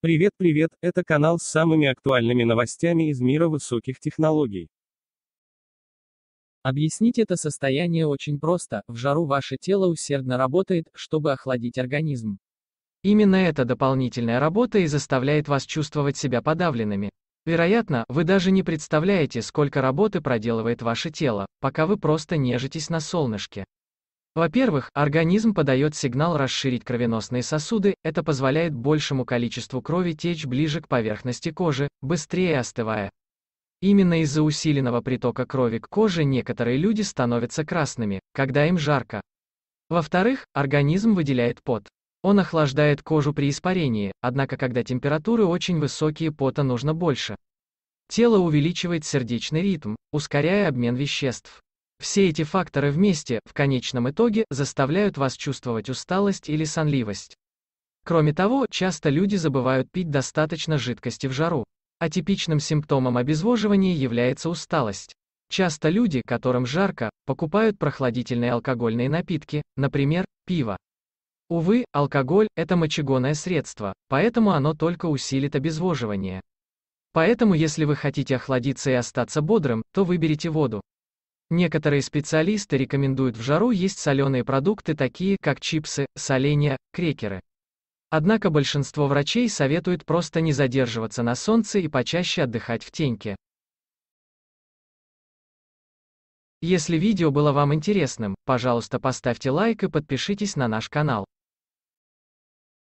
Привет, привет, это канал с самыми актуальными новостями из мира высоких технологий. Объяснить это состояние очень просто, в жару ваше тело усердно работает, чтобы охладить организм. Именно эта дополнительная работа и заставляет вас чувствовать себя подавленными. Вероятно, вы даже не представляете, сколько работы проделывает ваше тело, пока вы просто нежитесь на солнышке. Во-первых, организм подает сигнал расширить кровеносные сосуды, это позволяет большему количеству крови течь ближе к поверхности кожи, быстрее остывая. Именно из-за усиленного притока крови к коже некоторые люди становятся красными, когда им жарко. Во-вторых, организм выделяет пот. Он охлаждает кожу при испарении, однако когда температуры очень высокие, пота нужно больше. Тело увеличивает сердечный ритм, ускоряя обмен веществ. Все эти факторы вместе, в конечном итоге, заставляют вас чувствовать усталость или сонливость. Кроме того, часто люди забывают пить достаточно жидкости в жару. Атипичным симптомом обезвоживания является усталость. Часто люди, которым жарко, покупают прохладительные алкогольные напитки, например, пиво. Увы, алкоголь – это мочегонное средство, поэтому оно только усилит обезвоживание. Поэтому если вы хотите охладиться и остаться бодрым, то выберите воду. Некоторые специалисты рекомендуют в жару есть соленые продукты такие, как чипсы, соленья, крекеры. Однако большинство врачей советуют просто не задерживаться на солнце и почаще отдыхать в теньке. Если видео было вам интересным, пожалуйста поставьте лайк и подпишитесь на наш канал.